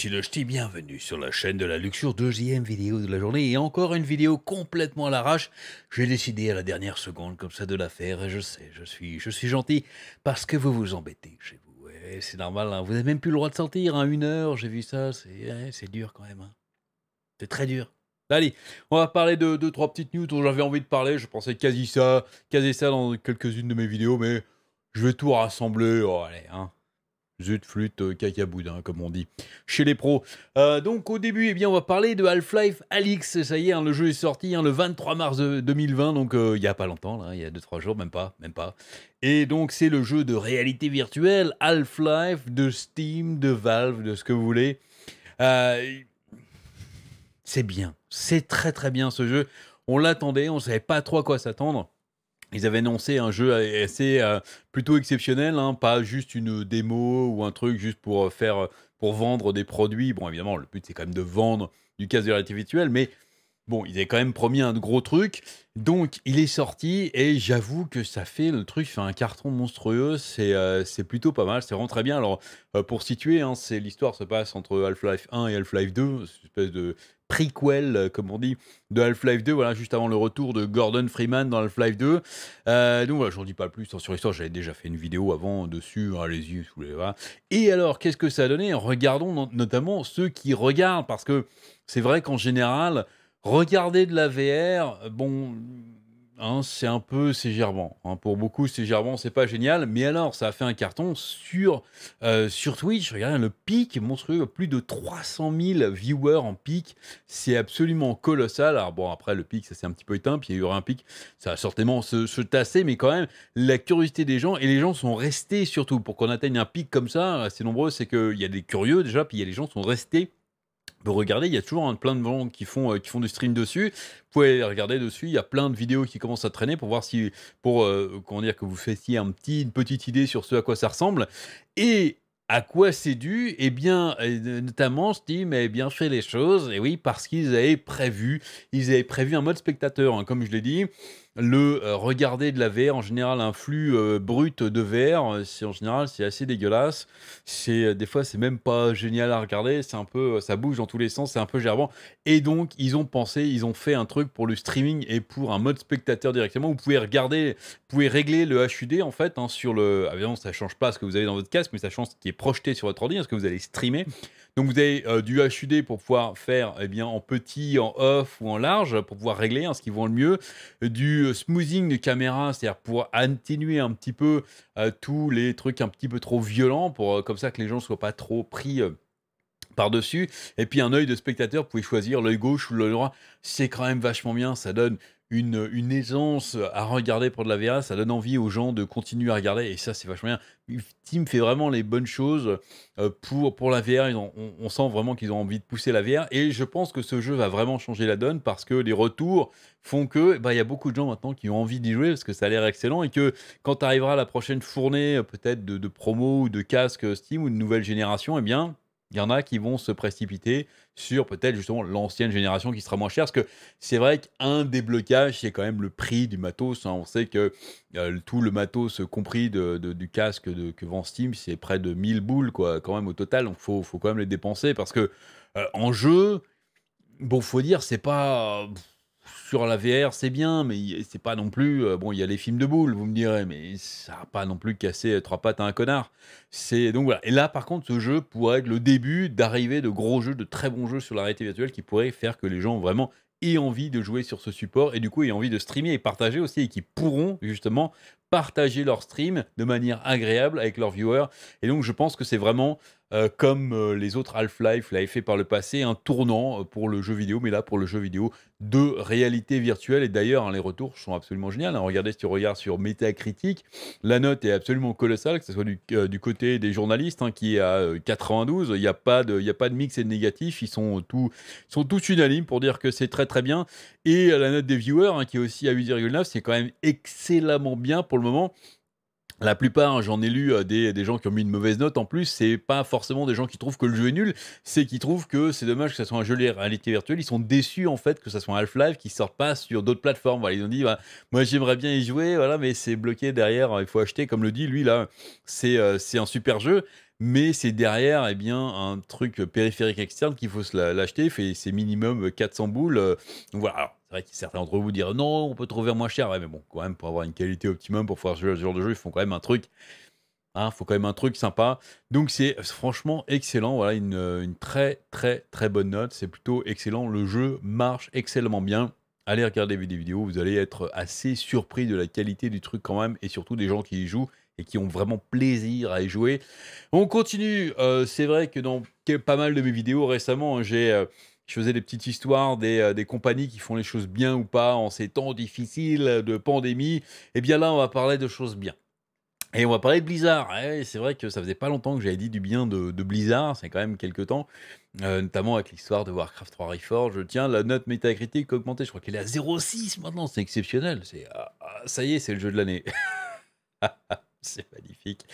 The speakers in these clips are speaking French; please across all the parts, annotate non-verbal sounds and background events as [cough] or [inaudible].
ici le Ch'ti, bienvenue sur la chaîne de la Luxure, deuxième vidéo de la journée et encore une vidéo complètement à l'arrache. J'ai décidé à la dernière seconde comme ça de la faire et je sais, je suis, je suis gentil parce que vous vous embêtez chez vous. c'est normal, hein. vous n'avez même plus le droit de sortir, hein. une heure, j'ai vu ça, c'est dur quand même. Hein. C'est très dur. Allez, on va parler de deux, trois petites news dont j'avais envie de parler. Je pensais quasi ça, quasi ça dans quelques-unes de mes vidéos, mais je vais tout rassembler. Oh, allez, hein. Zut, flûte, euh, caca boudin, comme on dit chez les pros. Euh, donc au début, eh bien, on va parler de Half-Life Alix. Ça y est, hein, le jeu est sorti hein, le 23 mars 2020, donc euh, il n'y a pas longtemps, là, hein, il y a 2-3 jours, même pas, même pas. Et donc c'est le jeu de réalité virtuelle, Half-Life, de Steam, de Valve, de ce que vous voulez. c'est bien, c'est très très bien ce jeu. On l'attendait, on ne savait pas trop à quoi s'attendre. Ils avaient annoncé un jeu assez euh, plutôt exceptionnel, hein, pas juste une démo ou un truc juste pour euh, faire euh, pour vendre des produits. Bon, évidemment, le but c'est quand même de vendre du cas de réalité virtuelle, mais Bon, il avait quand même promis un gros truc. Donc, il est sorti et j'avoue que ça fait le truc, un carton monstrueux. Euh, c'est plutôt pas mal, c'est vraiment très bien. Alors, euh, pour situer, hein, c'est l'histoire se passe entre Half-Life 1 et Half-Life 2, une espèce de prequel, euh, comme on dit, de Half-Life 2, voilà, juste avant le retour de Gordon Freeman dans Half-Life 2. donc voilà, n'en dis pas plus sur l'histoire, j'avais déjà fait une vidéo avant dessus, ah, allez-y, vous les Et alors, qu'est-ce que ça a donné Regardons notamment ceux qui regardent, parce que c'est vrai qu'en général, Regarder de la VR, bon, hein, c'est un peu c'est gerbant. Hein. Pour beaucoup, c'est gerbant, c'est pas génial. Mais alors, ça a fait un carton sur, euh, sur Twitch. Regardez le pic monstrueux, plus de 300 000 viewers en pic. C'est absolument colossal. Alors, bon, après, le pic, ça s'est un petit peu éteint. Puis il y aura un pic, ça a certainement se, tasser. Mais quand même, la curiosité des gens et les gens sont restés surtout. Pour qu'on atteigne un pic comme ça, assez euh, nombreux, c'est qu'il y a des curieux déjà. Puis y a les gens sont restés vous regardez, il y a toujours hein, plein de gens qui font, euh, qui font du stream dessus. Vous pouvez regarder dessus, il y a plein de vidéos qui commencent à traîner pour voir si, pour euh, comment dire, que vous fassiez un petit, une petite idée sur ce à quoi ça ressemble. Et à quoi c'est dû et eh bien, euh, notamment, Steam mais bien fait les choses, et oui, parce qu'ils avaient prévu, ils avaient prévu un mode spectateur, hein, comme je l'ai dit le euh, regarder de la VR, en général, un flux euh, brut de VR, euh, c'est en général, c'est assez dégueulasse. C'est des fois, c'est même pas génial à regarder. C'est un peu, ça bouge dans tous les sens, c'est un peu gerbant. Et donc, ils ont pensé, ils ont fait un truc pour le streaming et pour un mode spectateur directement. Vous pouvez regarder, vous pouvez régler le HUD en fait hein, sur le. Ah, évidemment, ça change pas ce que vous avez dans votre casque, mais ça change ce qui est projeté sur votre ordinateur, hein, ce que vous allez streamer. Donc, vous avez du HUD pour pouvoir faire, eh bien, en petit, en off ou en large, pour pouvoir régler hein, ce qui vaut le mieux. Du euh, smoothing de caméra, c'est-à-dire pour atténuer un petit peu euh, tous les trucs un petit peu trop violents, pour euh, comme ça que les gens ne soient pas trop pris. par-dessus, et puis un œil de spectateur, vous pouvez choisir l'œil gauche ou l'œil droit, c'est quand même vachement bien, ça donne une, aisance à regarder pour de la VR ça donne envie aux gens de continuer à regarder, et ça c'est vachement bien. team fait vraiment les bonnes choses euh, pour, pour la VR, on, sent vraiment qu'ils ont envie de pousser la VR, et je pense que ce jeu va vraiment changer la donne parce que les retours font que eh ben, il y a beaucoup de gens maintenant qui ont envie d'y jouer parce que ça a l'air excellent, et que quand arrivera la prochaine fournée euh, peut-être de, de promo ou de casque Steam ou de nouvelle génération, eh bien il y en a qui vont se précipiter sur peut-être justement l'ancienne génération qui sera moins chère. Parce que c'est vrai qu'un des blocages, c'est quand même le prix du matos. Hein. On sait que euh, tout le matos compris du casque de, que vend Steam, c'est près de 1000 boules quoi, quand même au total. Donc il faut, quand même les dépenser parce que euh, en jeu, bon, faut dire, c'est pas sur la VR, c'est bien, mais c'est pas non plus. Euh, bon, il y a les films de boules, vous me direz, mais ça n'a pas non plus cassé trois pattes à un connard. C'est donc Et là, par contre, ce jeu pourrait être le début d'arrivée de gros jeux, de très bons jeux sur la réalité virtuelle qui pourraient faire que les gens vraiment aient envie de jouer sur ce support et du coup aient envie de streamer et partager aussi et qui pourront justement partager leur stream de manière agréable avec leurs viewers. Et donc, je pense que c'est vraiment euh, comme euh, les autres Half-Life l'avaient fait par le passé, un tournant euh, pour le jeu vidéo, mais là pour le jeu vidéo de réalité virtuelle. Et d'ailleurs, hein, les retours sont absolument géniaux. Hein, regardez si tu regardes sur Metacritic, la note est absolument colossale, que ce soit du, côté des journalistes hein, qui est à 92. Il n'y a, pas de, y a pas de mix et de négatif. Ils sont, sont tous unanimes pour dire que c'est très très bien. Et la note des viewers qui est aussi à 8,9, c'est quand même excellemment bien pour moment, la plupart, hein, j'en ai lu euh, des, gens qui ont mis une mauvaise note en plus, c'est pas forcément des gens qui trouvent que le jeu est nul, c'est qui trouvent que c'est dommage que ça soit un jeu de réalité virtuelle, ils sont déçus en fait que ce soit un Half-Life qui sort pas sur d'autres plateformes. Voilà, ils ont dit bah, moi j'aimerais bien y jouer, voilà, mais c'est bloqué derrière, euh, il faut acheter, comme le dit lui là, c'est euh, c'est un super jeu, mais c'est derrière eh bien, un truc périphérique externe qu'il faut l'acheter, c'est minimum 400 boules. voilà, c'est vrai certains d'entre vous diront non, on peut trouver moins cher, mais bon, quand même, pour avoir une qualité optimum, pour faire ce genre de jeu, ils font quand même un truc. Il hein, faut quand même un truc sympa. Donc c'est franchement excellent. Voilà une, une très très très bonne note. C'est plutôt excellent. Le jeu marche excellemment bien allez regarder des vidéos, vous allez être assez surpris de la qualité du truc quand même, et surtout des gens qui y jouent et qui ont vraiment plaisir à y jouer. On continue, euh, c'est vrai que dans pas mal de mes vidéos récemment, hein, j'ai... Euh, je faisais des petites histoires des, euh, des, compagnies qui font les choses bien ou pas en ces temps difficiles de pandémie. Et eh bien là, on va parler de choses bien. Et on va parler de Blizzard. Eh c'est vrai que ça faisait pas longtemps que j'avais dit du bien de, Blizzard, c'est quand même quelques temps, euh, notamment avec l'histoire de Warcraft 3 Reforged. Tiens, la note métacritique a augmenté, je crois qu'elle est à 0,6 maintenant, c'est exceptionnel. C'est, ah, ah, ça y est, c'est le jeu de l'année. [laughs] c'est magnifique.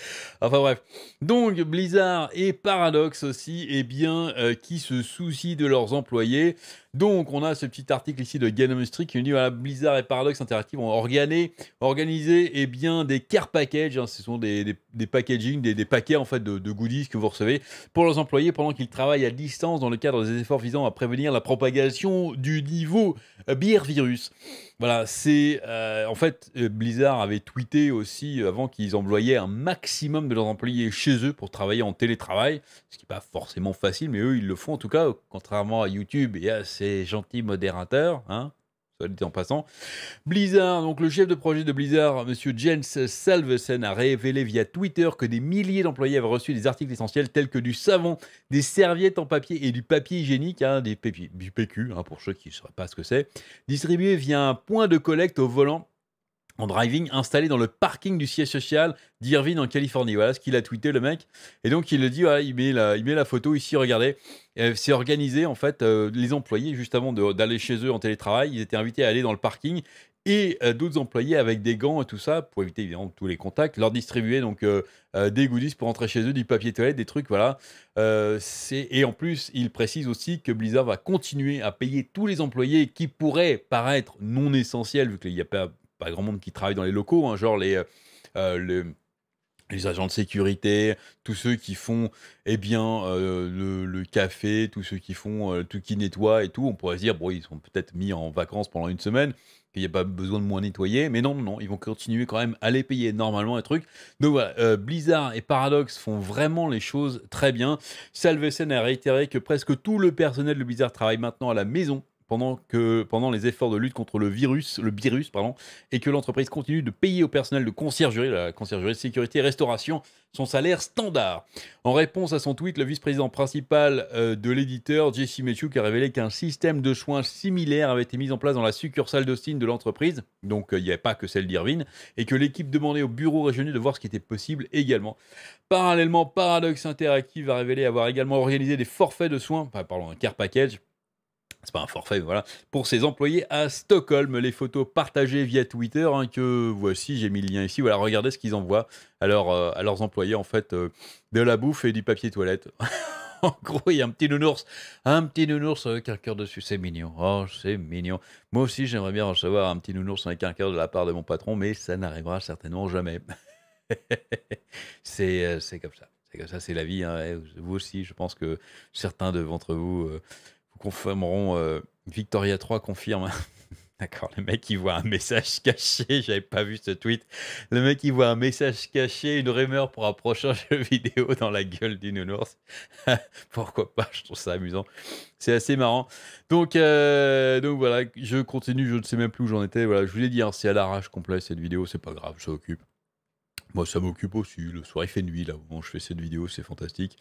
Enfin bref. Donc Blizzard et Paradox aussi, eh bien, euh, qui se soucient de leurs employés. Donc, on a ce petit article ici de Game street qui nous dit voilà, Blizzard et Paradox Interactive ont organisé et bien, des care packages. Hein. ce sont des, des, des packaging, des, paquets en fait de, goodies que vous recevez pour leurs employés pendant qu'ils travaillent à distance dans le cadre des efforts visant à prévenir la propagation du niveau beer virus. Voilà, c'est euh, en fait euh, Blizzard avait tweeté aussi euh, avant qu'ils employaient un maximum de leurs employés chez eux pour travailler en télétravail, ce qui n'est pas forcément facile, mais eux ils le font en tout cas, contrairement à YouTube et à gentils modérateurs, hein, en passant. Blizzard, donc le chef de projet de Blizzard, monsieur Jens Salvesen, a révélé via Twitter que des milliers d'employés avaient reçu des articles essentiels tels que du savon, des serviettes en papier et du papier hygiénique, hein, des du PQ hein, pour ceux qui ne savent pas ce que c'est, distribués via un point de collecte au volant en driving installé dans le parking du siège social d'Irvine en Californie. Voilà ce qu'il a tweeté le mec. Et donc il le dit, il, met la, il met la photo ici, regardez. Euh, c'est organisé en fait, euh, les employés juste avant d'aller chez eux en télétravail, ils étaient invités à aller dans le parking et euh, d'autres employés avec des gants et tout ça, pour éviter évidemment tous les contacts, leur distribuer donc des goodies pour rentrer chez eux, du papier toilette, des trucs, voilà. et en plus, il précise aussi que Blizzard va continuer à payer tous les employés qui pourraient paraître non essentiels, vu qu'il n'y a pas pas grand monde qui travaille dans les locaux, hein, genre les, euh, euh, les, agents de sécurité, tous ceux qui font eh bien, euh, le, café, tous ceux qui font tout qui nettoie et tout. On pourrait se dire, bon, ils sont peut-être mis en vacances pendant une semaine, qu'il n'y a pas besoin de moins nettoyer, mais non, non, ils vont continuer quand même à les payer normalement un truc. Donc voilà, Blizzard et Paradox font vraiment les choses très bien. Salvesen a réitéré que presque tout le personnel de Blizzard travaille maintenant à la maison pendant, que, pendant les efforts de lutte contre le virus, le virus pardon, et que l'entreprise continue de payer au personnel de conciergerie, la conciergerie de sécurité et restauration, son salaire standard. En réponse à son tweet, le vice-président principal euh, de l'éditeur, Jesse Matthew, a révélé qu'un système de soins similaire avait été mis en place dans la succursale d'Austin de l'entreprise, donc euh, il n'y avait pas que celle d'Irvine, et que l'équipe demandait au bureau régionaux de voir ce qui était possible également. Parallèlement, Paradox Interactive a révélé avoir également organisé des forfaits de soins, enfin, pardon, un care package, c'est pas un forfait, voilà, pour ses employés à Stockholm. Les photos partagées via Twitter, hein, que voici, j'ai mis le lien ici. Voilà, regardez ce qu'ils envoient à, euh, leurs employés, en fait, euh, de la bouffe et du papier toilette. [laughs] en gros, il y a un petit nounours, un petit nounours avec un cœur dessus, c'est mignon. Oh, c'est mignon. Moi aussi, j'aimerais bien recevoir un petit nounours avec un cœur de la part de mon patron, mais ça n'arrivera certainement jamais. [laughs] Euh, c'est comme ça. C'est comme ça, c'est la vie. Hein. Vous aussi, je pense que certains d'entre vous confirmeront. Euh, Victoria 3 confirme. [laughs] D'accord, le mec il voit un message [laughs] caché, j'avais pas vu ce tweet. Le mec il voit un message caché, une rumeur pour un prochain [laughs] jeu vidéo dans la gueule du nounours. Pourquoi pas, je trouve ça amusant. C'est assez marrant. Donc, euh, donc voilà, je continue, je ne sais même plus où j'en étais. Voilà, je vous voulais dit hein, c'est à l'arrache complet cette vidéo, c'est pas grave, je occupe moi, ça m'occupe aussi. Le soir, il fait nuit, là, où je fais cette vidéo, c'est fantastique.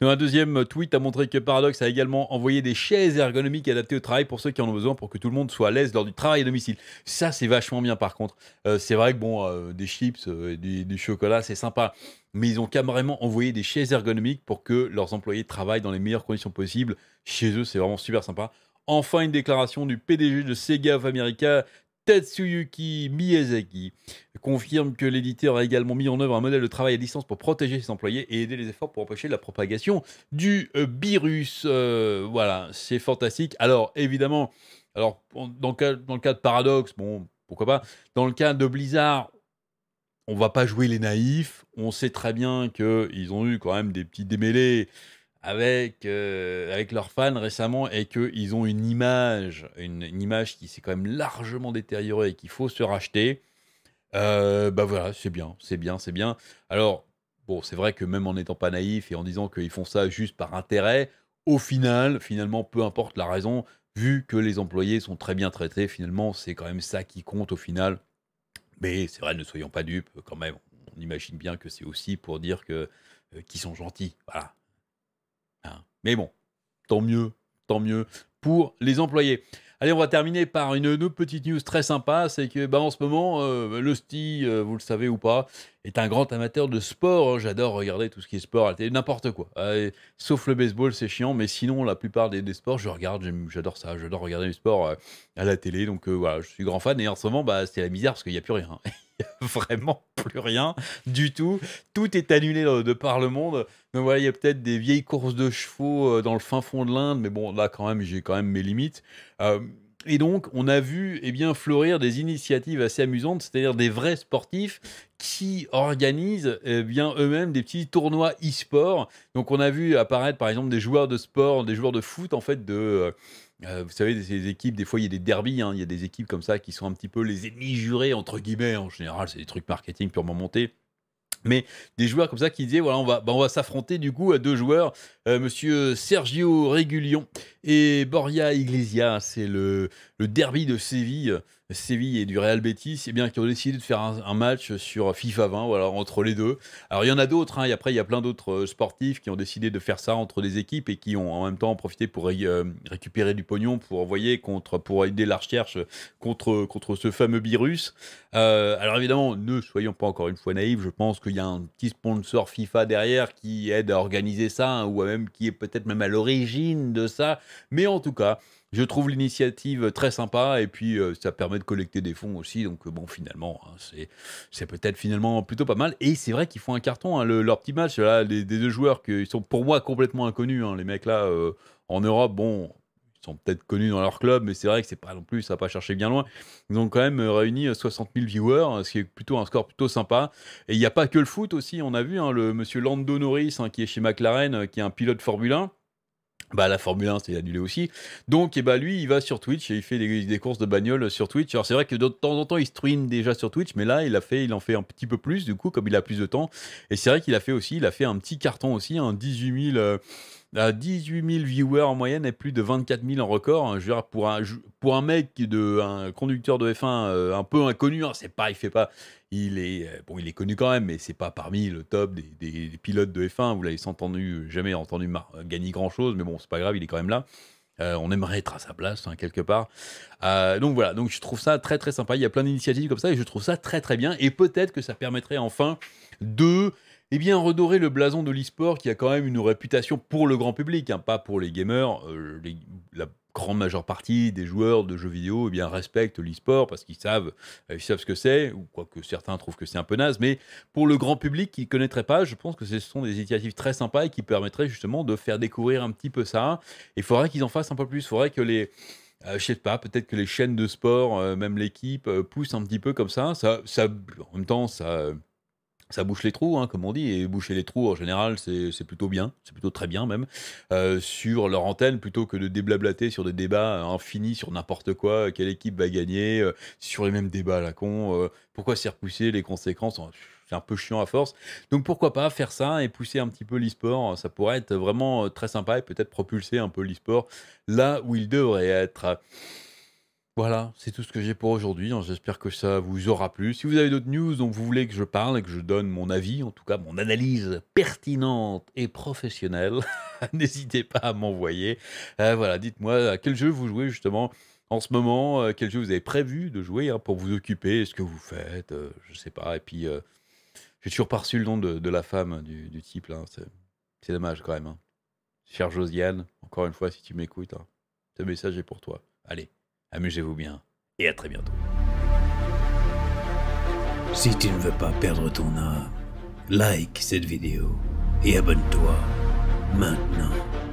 un deuxième euh, tweet a montré que Paradox a également envoyé des chaises ergonomiques adaptées au travail pour ceux qui en ont besoin pour que tout le monde soit à l'aise lors du travail à domicile. Ça, c'est vachement bien, par contre. Euh, c'est vrai que, bon, euh, des chips, et du, chocolat, c'est sympa mais ils ont carrément envoyé des chaises ergonomiques pour que leurs employés travaillent dans les meilleures conditions possibles. Chez eux, c'est vraiment super sympa. Enfin, une déclaration du PDG de Sega of America Tetsuyuki Miyazaki confirme que l'éditeur a également mis en œuvre un modèle de travail à distance pour protéger ses employés et aider les efforts pour empêcher la propagation du euh, virus. Euh, voilà, c'est fantastique. Alors, évidemment, alors, dans, le cas, de Paradox, bon, pourquoi pas. Dans le cas de Blizzard, on va pas jouer les naïfs. On sait très bien qu'ils ont eu quand même des petits démêlés avec, euh, avec leurs fans récemment et qu'ils ont une image, une, image qui s'est quand même largement détériorée et qu'il faut se racheter, euh, bah voilà, c'est bien, c'est bien, c'est bien. Alors, bon, c'est vrai que même en n'étant pas naïf et en disant qu'ils font ça juste par intérêt, au final, finalement, peu importe la raison, vu que les employés sont très bien traités, finalement, c'est quand même ça qui compte au final. Mais c'est vrai, ne soyons pas dupes quand même. On imagine bien que c'est aussi pour dire que euh, qu'ils sont gentils. Voilà, mais bon, tant mieux, tant mieux pour les employés. Allez, on va terminer par une, autre petite news très sympa, c'est que bah, en ce moment, euh, le euh, vous le savez ou pas, est un grand amateur de sport. Hein. J'adore regarder tout ce qui est sport à la télé, n'importe quoi. Euh, sauf le baseball, c'est chiant, mais sinon, la plupart des, sports, je regarde, j'adore ça. J'adore regarder les sports euh, à la télé. Donc euh, voilà, je suis grand fan. Et en ce moment, bah, c'est la misère parce qu'il n'y a plus rien. [laughs] Il n'y a vraiment plus rien du tout. Tout est annulé de par le monde. Donc voilà, il y a peut-être des vieilles courses de chevaux dans le fin fond de l'Inde, mais bon, là quand même, j'ai quand même mes limites. Et donc, on a vu eh bien, fleurir des initiatives assez amusantes, c'est-à-dire des vrais sportifs qui organisent eh bien eux-mêmes des petits tournois e-sport. Donc, on a vu apparaître, par exemple, des joueurs de sport, des joueurs de foot, en fait, de... Euh, euh, vous savez, des équipes, des fois, il y a des derbies, hein, il y a des équipes comme ça qui sont un petit peu les ennemis jurés, entre guillemets. En général, c'est des trucs marketing purement montés. Mais des joueurs comme ça qui disaient voilà, on va, ben, on va s'affronter du coup à deux joueurs, M. Euh, monsieur Sergio Régulion et Boria Iglesias, c'est le, derby de Séville, Séville et du Real Betis, et eh bien qui ont décidé de faire un, match sur FIFA 20, voilà, entre les deux. Alors il y en a d'autres, hein, et après il y a plein d'autres euh, sportifs qui ont décidé de faire ça entre des équipes et qui ont en même temps profité pour euh, récupérer du pognon, pour envoyer contre, pour aider la recherche contre, contre ce fameux virus. Euh, alors évidemment, ne soyons pas encore une fois naïfs, je pense qu'il y a un petit sponsor FIFA derrière qui aide à organiser ça, hein, ou même qui est peut-être même à l'origine de ça. Mais en tout cas, je trouve l'initiative très sympa et puis euh, ça permet de collecter des fonds aussi. Donc euh, bon, finalement, hein, c'est, peut-être finalement plutôt pas mal. Et c'est vrai qu'ils font un carton, hein, leur petit match là, des, deux joueurs qui sont pour moi complètement inconnus. Hein. les mecs là euh, en Europe, bon, ils sont peut-être connus dans leur club, mais c'est vrai que c'est pas non plus, ça va pas chercher bien loin. Ils ont quand même réuni 60 000 viewers, ce qui est plutôt un score plutôt sympa. Et il n'y a pas que le foot aussi, on a vu le monsieur Lando Norris qui est chez McLaren, qui est un pilote Formule 1 bah, la Formule 1, c'est annulé aussi. Donc, et eh bah, lui, il va sur Twitch et il fait des, courses de bagnole sur Twitch. Alors, c'est vrai que de temps en temps, il stream déjà sur Twitch, mais là, il, a fait, il en fait un petit peu plus, du coup, comme il a plus de temps. Et c'est vrai qu'il a fait aussi, il a fait un petit carton aussi, un 18 000. 18 viewers en moyenne et plus de 24 000 en record. Hein, je veux pour un, pour un mec, de, un conducteur de F1 euh, un peu inconnu, hein, c'est pas, il fait pas, il est, euh, bon, il est connu quand même, mais c'est pas parmi le top des, pilotes de F1. Vous l'avez entendu, euh, jamais entendu euh, gagner grand chose, mais bon, c'est pas grave, il est quand même là. on aimerait être à sa place hein, quelque part. donc voilà, donc je trouve ça très très sympa. Il y a plein d'initiatives comme ça et je trouve ça très très bien. Et peut-être que ça permettrait enfin de eh bien, redorer le blason de l'e-sport qui a quand même une réputation pour le grand public, hein, pas pour les gamers grande majeure partie des joueurs de jeux vidéo eh bien, respectent l'e-sport parce qu'ils savent, euh, ils savent ce que c'est, ou quoique certains trouvent que c'est un peu naze, mais pour le grand public qui ne connaîtrait pas, je pense que ce sont des initiatives très sympas et qui permettraient justement de faire découvrir un petit peu ça. Il faudrait qu'ils en fassent un peu plus, il faudrait que les... Euh, je sais pas, peut-être que les chaînes de sport, euh, même l'équipe, poussent un petit peu comme ça. ça. ça. En même temps, ça ça bouche les trous, hein, comme on dit, et boucher les trous en général, c'est plutôt bien, c'est plutôt très bien même, euh, sur leur antenne, plutôt que de déblablater sur des débats euh, infinis sur n'importe quoi, euh, quelle équipe va gagner, sur les mêmes débats là la con, pourquoi s'y repousser, les conséquences, hein, c'est un peu chiant à force. Donc pourquoi pas faire ça et pousser un petit peu l'e-sport, hein, ça pourrait être vraiment très sympa et peut-être propulser un peu l'e-sport là où il devrait être. Voilà, c'est tout ce que j'ai pour aujourd'hui. Hein. J'espère que ça vous aura plu. Si vous avez d'autres news dont vous voulez que je parle et que je donne mon avis, en tout cas mon analyse pertinente et professionnelle, [laughs] n'hésitez pas à m'envoyer. Euh, voilà, dites-moi à euh, quel jeu vous jouez justement en ce moment, euh, quel jeu vous avez prévu de jouer hein, pour vous occuper, ce que vous faites, je ne sais pas. Et puis, j'ai toujours pas reçu le nom de, la femme hein, du, type C'est dommage quand même. Cher Josiane, encore une fois, si tu m'écoutes, ce message est pour toi. Allez amusez-vous bien et à très bientôt. Si tu ne veux pas perdre ton âme, like cette vidéo et abonne-toi maintenant.